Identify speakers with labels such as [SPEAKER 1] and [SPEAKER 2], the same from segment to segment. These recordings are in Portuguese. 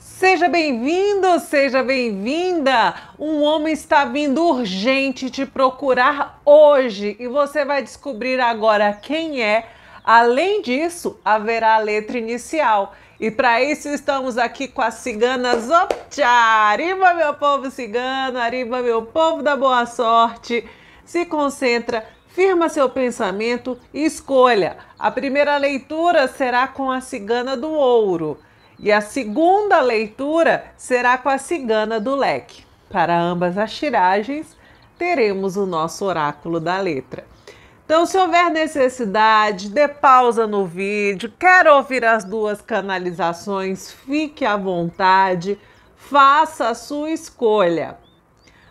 [SPEAKER 1] Seja bem-vindo, seja bem-vinda! Um homem está vindo urgente te procurar hoje e você vai descobrir agora quem é. Além disso, haverá a letra inicial. E para isso estamos aqui com as ciganas Optcha! Arriba, meu povo cigano! Arriba, meu povo da boa sorte! Se concentra, firma seu pensamento e escolha. A primeira leitura será com a cigana do ouro. E a segunda leitura será com a cigana do leque. Para ambas as tiragens, teremos o nosso oráculo da letra. Então, se houver necessidade, dê pausa no vídeo, quer ouvir as duas canalizações, fique à vontade, faça a sua escolha.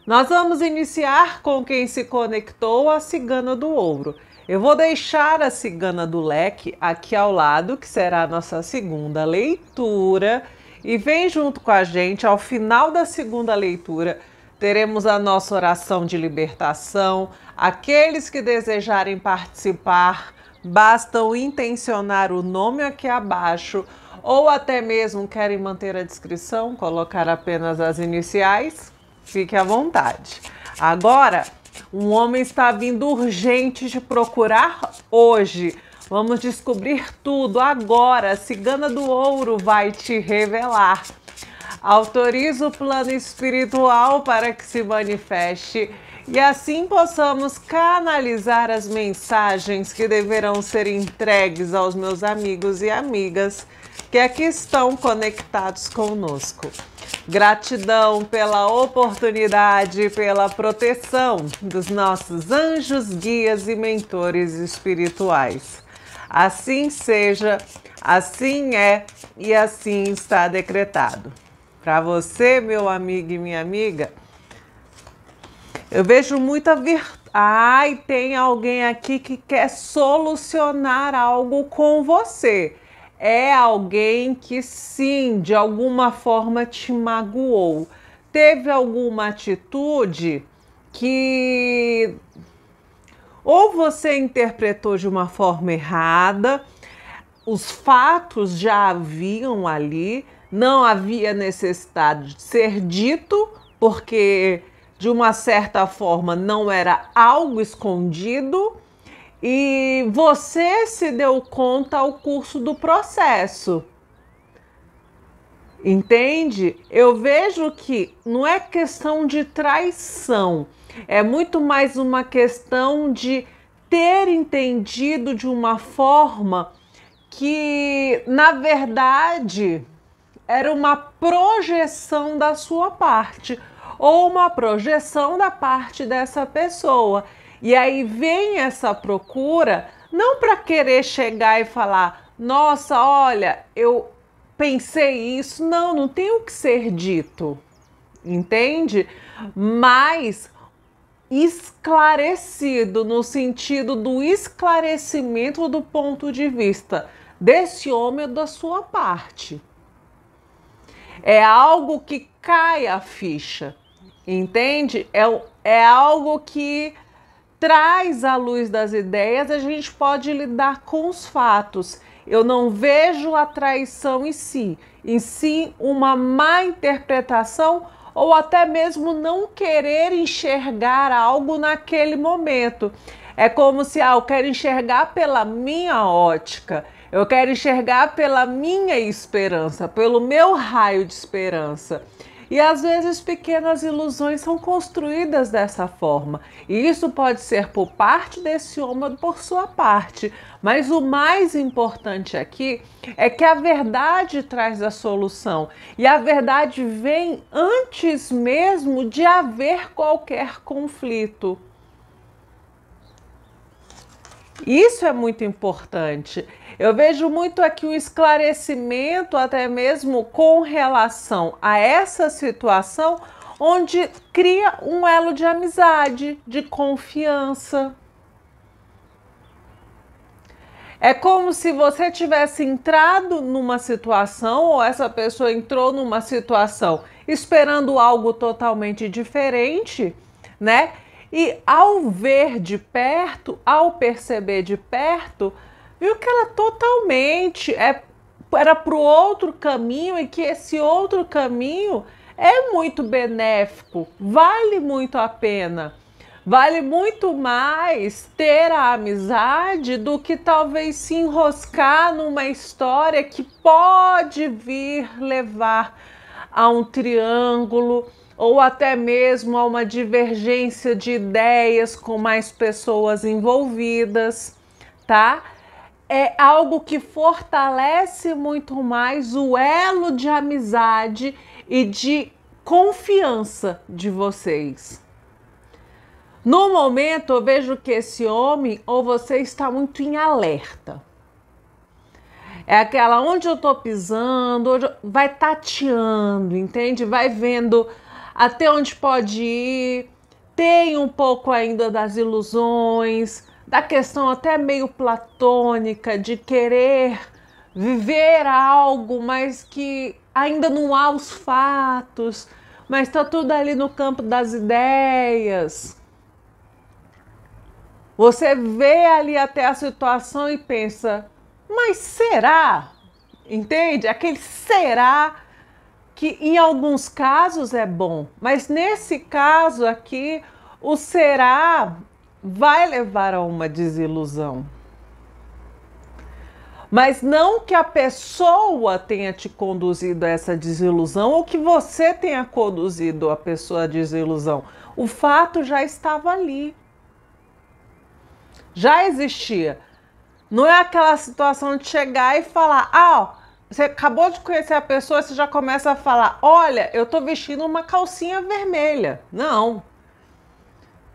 [SPEAKER 1] Nós vamos iniciar com quem se conectou a Cigana do Ouro. Eu vou deixar a Cigana do Leque aqui ao lado, que será a nossa segunda leitura. E vem junto com a gente, ao final da segunda leitura, teremos a nossa oração de libertação. Aqueles que desejarem participar, bastam intencionar o nome aqui abaixo ou até mesmo querem manter a descrição, colocar apenas as iniciais. Fique à vontade. Agora, um homem está vindo urgente te procurar hoje. Vamos descobrir tudo agora. A Cigana do Ouro vai te revelar. Autoriza o plano espiritual para que se manifeste e assim possamos canalizar as mensagens que deverão ser entregues aos meus amigos e amigas que aqui é estão conectados conosco. Gratidão pela oportunidade, pela proteção dos nossos anjos, guias e mentores espirituais. Assim seja, assim é e assim está decretado. Para você, meu amigo e minha amiga, eu vejo muita virtude. Ai, tem alguém aqui que quer solucionar algo com você é alguém que sim, de alguma forma te magoou. Teve alguma atitude que ou você interpretou de uma forma errada, os fatos já haviam ali, não havia necessidade de ser dito, porque de uma certa forma não era algo escondido e você se deu conta ao curso do processo. Entende? Eu vejo que não é questão de traição, é muito mais uma questão de ter entendido de uma forma que, na verdade, era uma projeção da sua parte ou uma projeção da parte dessa pessoa. E aí vem essa procura, não para querer chegar e falar: nossa, olha, eu pensei isso. Não, não tem o que ser dito, entende? Mas esclarecido no sentido do esclarecimento do ponto de vista desse homem ou da sua parte. É algo que cai a ficha, entende? É, é algo que traz à luz das ideias, a gente pode lidar com os fatos. Eu não vejo a traição em si, em si uma má interpretação ou até mesmo não querer enxergar algo naquele momento. É como se ah, eu quero enxergar pela minha ótica, eu quero enxergar pela minha esperança, pelo meu raio de esperança. E às vezes pequenas ilusões são construídas dessa forma. E isso pode ser por parte desse homem ou por sua parte. Mas o mais importante aqui é que a verdade traz a solução. E a verdade vem antes mesmo de haver qualquer conflito. Isso é muito importante. Eu vejo muito aqui um esclarecimento, até mesmo com relação a essa situação, onde cria um elo de amizade, de confiança. É como se você tivesse entrado numa situação ou essa pessoa entrou numa situação esperando algo totalmente diferente, né? E ao ver de perto, ao perceber de perto, viu que ela totalmente é, era para o outro caminho e que esse outro caminho é muito benéfico, vale muito a pena. Vale muito mais ter a amizade do que talvez se enroscar numa história que pode vir levar a um triângulo, ou até mesmo a uma divergência de ideias com mais pessoas envolvidas, tá? É algo que fortalece muito mais o elo de amizade e de confiança de vocês. No momento, eu vejo que esse homem ou você está muito em alerta. É aquela onde eu tô pisando, eu... vai tateando, entende? Vai vendo até onde pode ir, tem um pouco ainda das ilusões, da questão até meio platônica de querer viver algo, mas que ainda não há os fatos, mas está tudo ali no campo das ideias. Você vê ali até a situação e pensa, mas será? Entende? Aquele será que em alguns casos é bom, mas nesse caso aqui, o será vai levar a uma desilusão. Mas não que a pessoa tenha te conduzido a essa desilusão ou que você tenha conduzido a pessoa à desilusão. O fato já estava ali. Já existia. Não é aquela situação de chegar e falar: ah, ó, você acabou de conhecer a pessoa, você já começa a falar: olha, eu tô vestindo uma calcinha vermelha. Não.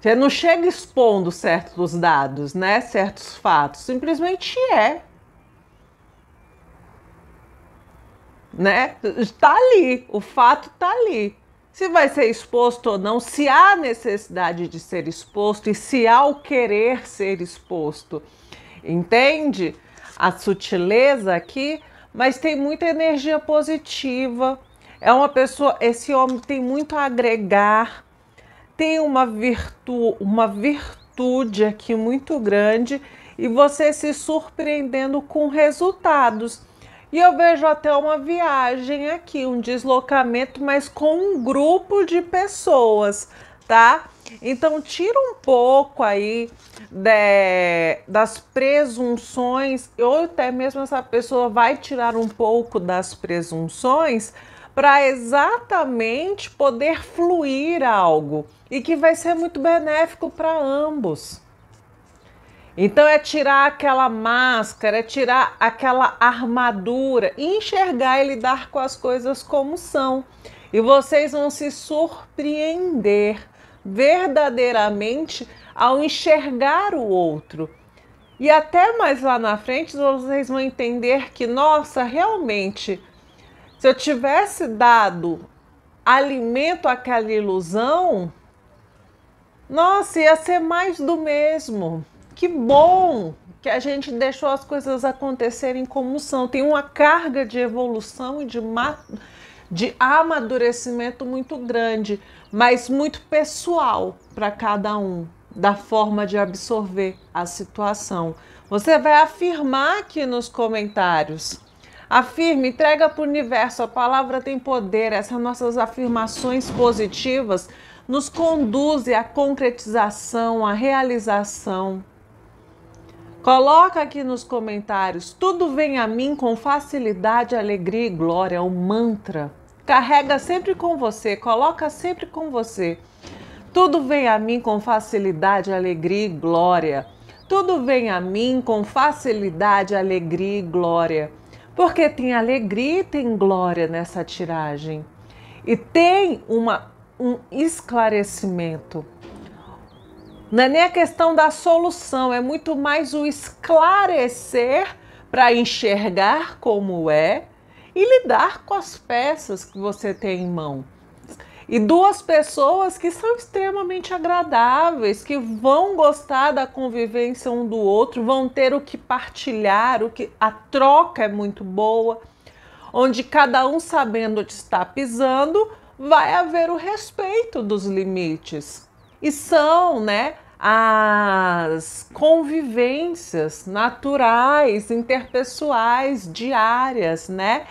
[SPEAKER 1] Você não chega expondo certos dados, né? Certos fatos. Simplesmente é. Né? Tá ali. O fato tá ali. Se vai ser exposto ou não, se há necessidade de ser exposto e se há o querer ser exposto. Entende? A sutileza aqui mas tem muita energia positiva. É uma pessoa, esse homem tem muito a agregar, tem uma virtude, uma virtude aqui muito grande e você se surpreendendo com resultados. E eu vejo até uma viagem aqui, um deslocamento, mas com um grupo de pessoas tá? Então tira um pouco aí de, das presunções, ou até mesmo essa pessoa vai tirar um pouco das presunções para exatamente poder fluir algo e que vai ser muito benéfico para ambos. Então é tirar aquela máscara, é tirar aquela armadura, enxergar e lidar com as coisas como são. E vocês vão se surpreender verdadeiramente ao enxergar o outro. E até mais lá na frente vocês vão entender que, nossa, realmente, se eu tivesse dado alimento àquela ilusão, nossa, ia ser mais do mesmo. Que bom que a gente deixou as coisas acontecerem como são. Tem uma carga de evolução e de, de amadurecimento muito grande mas muito pessoal para cada um, da forma de absorver a situação. Você vai afirmar aqui nos comentários. Afirme, entrega para o universo, a palavra tem poder. Essas nossas afirmações positivas nos conduzem à concretização, à realização. Coloca aqui nos comentários. Tudo vem a mim com facilidade, alegria e glória. O é mantra carrega sempre com você, coloca sempre com você. Tudo vem a mim com facilidade, alegria e glória. Tudo vem a mim com facilidade, alegria e glória. Porque tem alegria e tem glória nessa tiragem. E tem uma, um esclarecimento. Não é nem a questão da solução, é muito mais o esclarecer para enxergar como é e lidar com as peças que você tem em mão. E duas pessoas que são extremamente agradáveis, que vão gostar da convivência um do outro, vão ter o que partilhar, o que a troca é muito boa, onde cada um sabendo onde está pisando, vai haver o respeito dos limites. E são, né, as convivências naturais, interpessoais, diárias, né?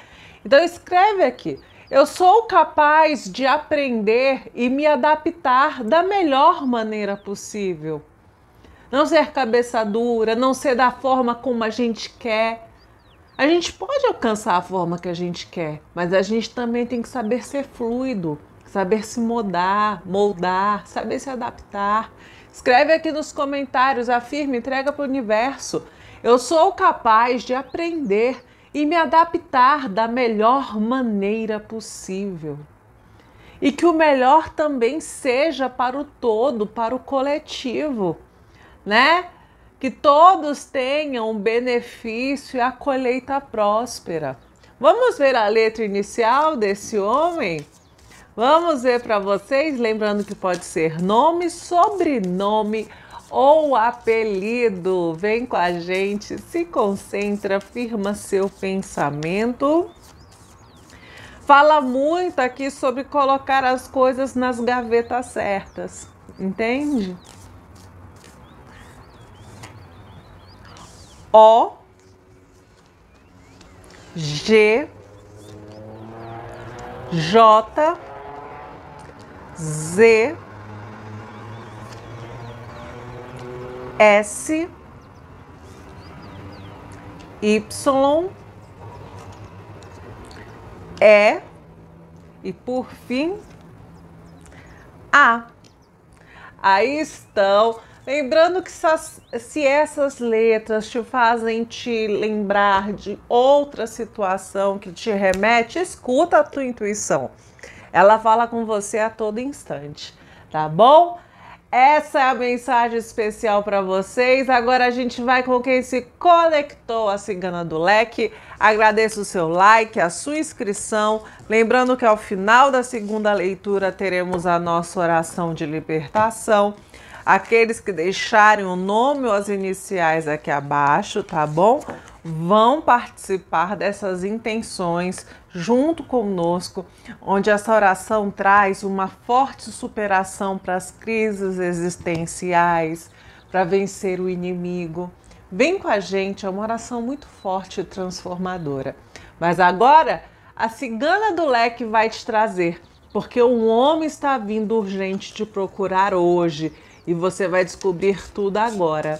[SPEAKER 1] Então escreve aqui. Eu sou capaz de aprender e me adaptar da melhor maneira possível. Não ser cabeça dura, não ser da forma como a gente quer. A gente pode alcançar a forma que a gente quer, mas a gente também tem que saber ser fluido, saber se mudar, moldar, saber se adaptar. Escreve aqui nos comentários, afirma, entrega para o universo. Eu sou capaz de aprender e me adaptar da melhor maneira possível. E que o melhor também seja para o todo, para o coletivo, né? Que todos tenham benefício e a colheita próspera. Vamos ver a letra inicial desse homem? Vamos ver para vocês, lembrando que pode ser nome, sobrenome, ou apelido. Vem com a gente, se concentra, firma seu pensamento. Fala muito aqui sobre colocar as coisas nas gavetas certas, entende? O G J Z S, Y, E e por fim A. Aí estão. Lembrando que se essas letras te fazem te lembrar de outra situação que te remete, escuta a tua intuição. Ela fala com você a todo instante, tá bom? Essa é a mensagem especial para vocês. Agora a gente vai com quem se conectou a Cigana do Leque. Agradeço o seu like, a sua inscrição. Lembrando que ao final da segunda leitura teremos a nossa oração de libertação. Aqueles que deixarem o nome ou as iniciais aqui abaixo, tá bom? vão participar dessas intenções junto conosco, onde essa oração traz uma forte superação para as crises existenciais, para vencer o inimigo. Vem com a gente, é uma oração muito forte e transformadora. Mas agora a cigana do leque vai te trazer, porque um homem está vindo urgente te procurar hoje e você vai descobrir tudo agora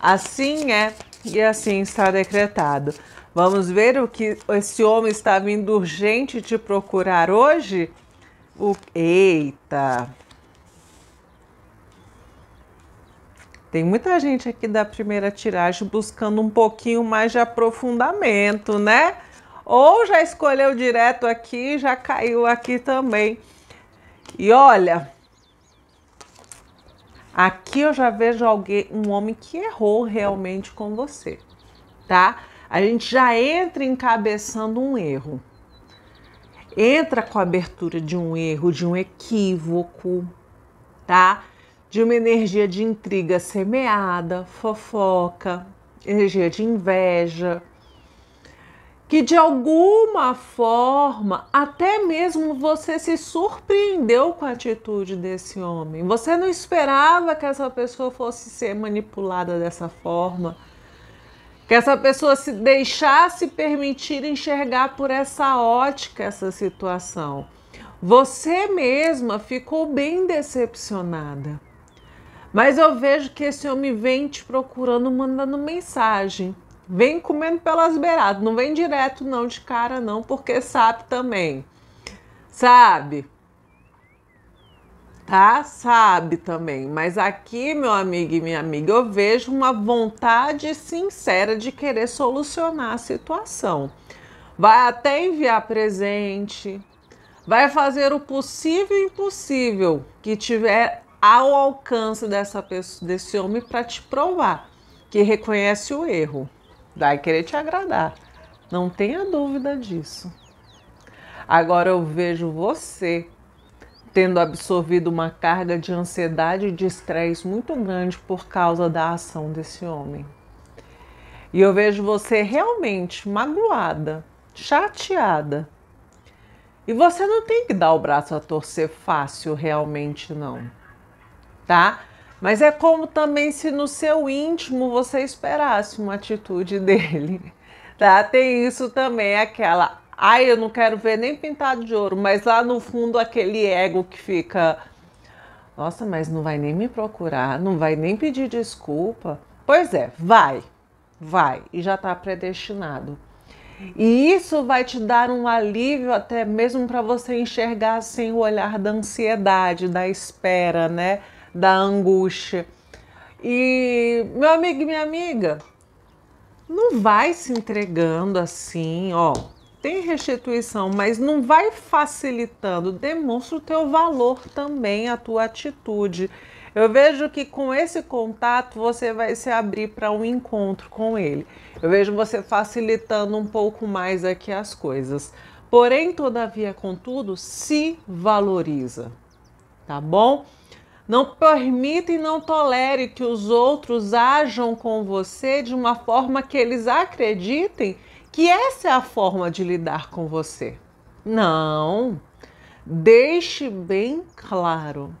[SPEAKER 1] Assim é e assim está decretado. Vamos ver o que esse homem está vindo urgente te procurar hoje? O... Eita! Tem muita gente aqui da primeira tiragem buscando um pouquinho mais de aprofundamento, né? Ou já escolheu direto aqui, já caiu aqui também. E olha, Aqui eu já vejo alguém, um homem que errou realmente com você, tá? A gente já entra encabeçando um erro. Entra com a abertura de um erro, de um equívoco, tá? De uma energia de intriga semeada, fofoca, energia de inveja que de alguma forma até mesmo você se surpreendeu com a atitude desse homem. Você não esperava que essa pessoa fosse ser manipulada dessa forma, que essa pessoa se deixasse permitir enxergar por essa ótica essa situação. Você mesma ficou bem decepcionada. Mas eu vejo que esse homem vem te procurando, mandando mensagem Vem comendo pelas beiradas, não vem direto não de cara não, porque sabe também. Sabe? Tá? Sabe também. Mas aqui, meu amigo e minha amiga, eu vejo uma vontade sincera de querer solucionar a situação. Vai até enviar presente, vai fazer o possível e impossível que tiver ao alcance dessa pessoa, desse homem para te provar que reconhece o erro vai querer te agradar. Não tenha dúvida disso. Agora eu vejo você tendo absorvido uma carga de ansiedade e de estresse muito grande por causa da ação desse homem. E eu vejo você realmente magoada, chateada. E você não tem que dar o braço a torcer fácil, realmente não. Tá? Mas é como também se no seu íntimo você esperasse uma atitude dele. Tá? Tem isso também, aquela, ai, eu não quero ver nem pintado de ouro, mas lá no fundo aquele ego que fica, nossa, mas não vai nem me procurar, não vai nem pedir desculpa. Pois é, vai, vai, e já está predestinado. E isso vai te dar um alívio até mesmo para você enxergar sem assim, o olhar da ansiedade, da espera, né? da angústia. E meu amigo e minha amiga, não vai se entregando assim, ó. Tem restituição, mas não vai facilitando. Demonstra o teu valor também, a tua atitude. Eu vejo que com esse contato você vai se abrir para um encontro com ele. Eu vejo você facilitando um pouco mais aqui as coisas. Porém, todavia, contudo, se valoriza, tá bom? Não permita e não tolere que os outros ajam com você de uma forma que eles acreditem que essa é a forma de lidar com você. Não. Deixe bem claro.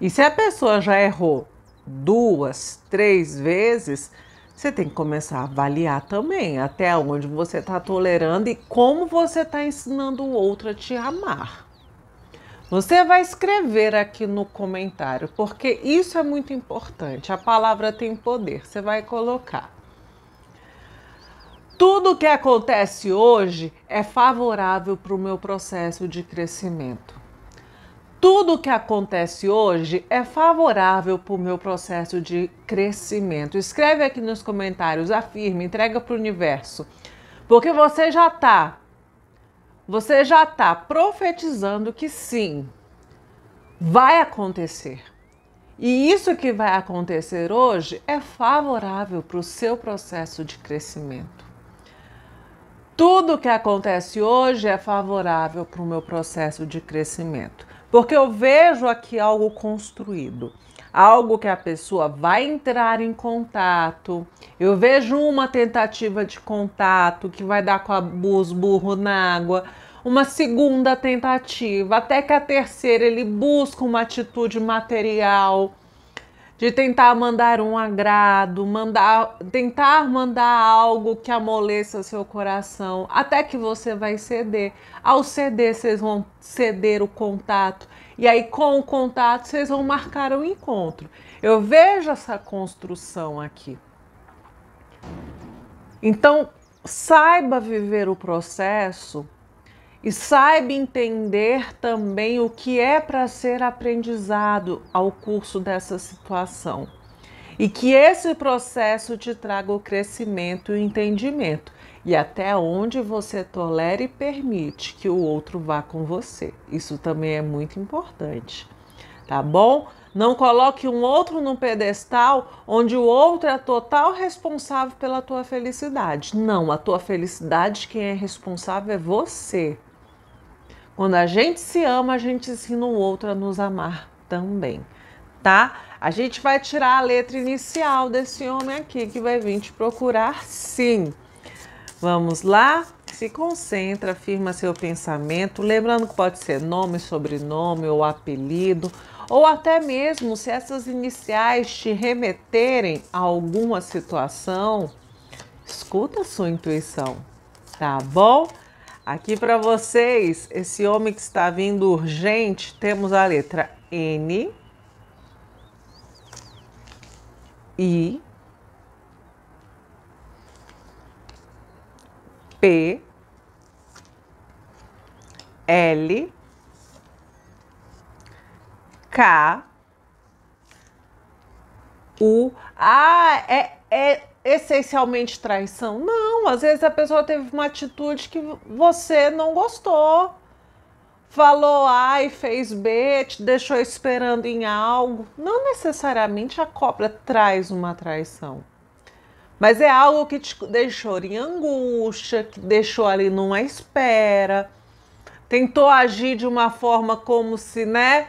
[SPEAKER 1] E se a pessoa já errou duas, três vezes, você tem que começar a avaliar também até onde você está tolerando e como você está ensinando o outro a te amar. Você vai escrever aqui no comentário, porque isso é muito importante. A palavra tem poder. Você vai colocar. Tudo que acontece hoje é favorável para o meu processo de crescimento. Tudo que acontece hoje é favorável para o meu processo de crescimento. Escreve aqui nos comentários, afirma, entrega para o universo. Porque você já está você já está profetizando que sim, vai acontecer. E isso que vai acontecer hoje é favorável para o seu processo de crescimento. Tudo que acontece hoje é favorável para o meu processo de crescimento, porque eu vejo aqui algo construído algo que a pessoa vai entrar em contato. Eu vejo uma tentativa de contato que vai dar com bus burro na água. Uma segunda tentativa, até que a terceira ele busca uma atitude material de tentar mandar um agrado, mandar, tentar mandar algo que amoleça seu coração, até que você vai ceder. Ao ceder, vocês vão ceder o contato e aí, com o contato, vocês vão marcar um encontro. Eu vejo essa construção aqui. Então, saiba viver o processo e saiba entender também o que é para ser aprendizado ao curso dessa situação. E que esse processo te traga o crescimento e o entendimento e até onde você tolera e permite que o outro vá com você. Isso também é muito importante, tá bom? Não coloque um outro no pedestal onde o outro é total responsável pela tua felicidade. Não, a tua felicidade quem é responsável é você. Quando a gente se ama, a gente ensina o outro a nos amar também, tá? A gente vai tirar a letra inicial desse homem aqui que vai vir te procurar, sim. Vamos lá? Se concentra, afirma seu pensamento, lembrando que pode ser nome, sobrenome ou apelido, ou até mesmo se essas iniciais te remeterem a alguma situação, escuta a sua intuição, tá bom? Aqui para vocês, esse homem que está vindo urgente, temos a letra N, I, P L K U Ah, é, é essencialmente traição? Não, às vezes a pessoa teve uma atitude que você não gostou. Falou A e fez B, te deixou esperando em algo. Não necessariamente a cobra traz uma traição. Mas é algo que te deixou em angústia, que deixou ali numa espera, tentou agir de uma forma como se, né,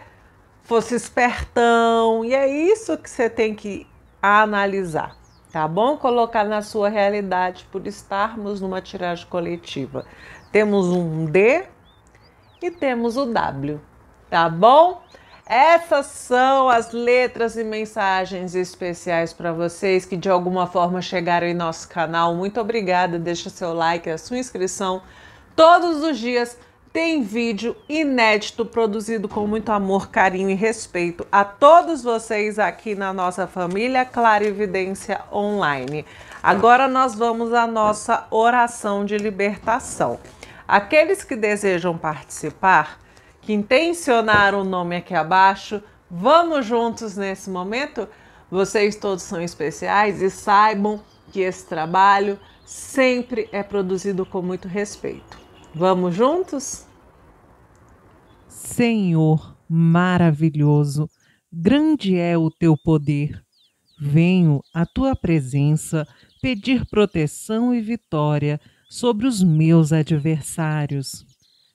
[SPEAKER 1] fosse espertão. E é isso que você tem que analisar, tá bom? Colocar na sua realidade por estarmos numa tiragem coletiva. Temos um D e temos o W, tá bom? Essas são as letras e mensagens especiais para vocês que de alguma forma chegaram em nosso canal. Muito obrigada, deixa seu like, a sua inscrição. Todos os dias tem vídeo inédito produzido com muito amor, carinho e respeito a todos vocês aqui na nossa família Clarividência Online. Agora nós vamos à nossa oração de libertação. Aqueles que desejam participar, que intencionaram o nome aqui abaixo. Vamos juntos nesse momento? Vocês todos são especiais e saibam que esse trabalho sempre é produzido com muito respeito. Vamos juntos? Senhor maravilhoso, grande é o teu poder. Venho à tua presença pedir proteção e vitória sobre os meus adversários.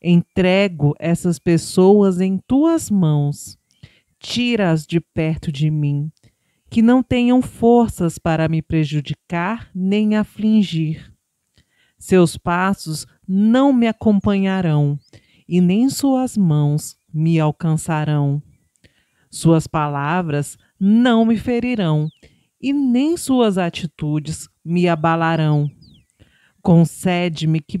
[SPEAKER 1] Entrego essas pessoas em tuas mãos. Tira-as de perto de mim, que não tenham forças para me prejudicar nem afligir. Seus passos não me acompanharão, e nem suas mãos me alcançarão. Suas palavras não me ferirão, e nem suas atitudes me abalarão. Concede-me que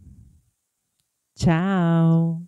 [SPEAKER 1] Tchau!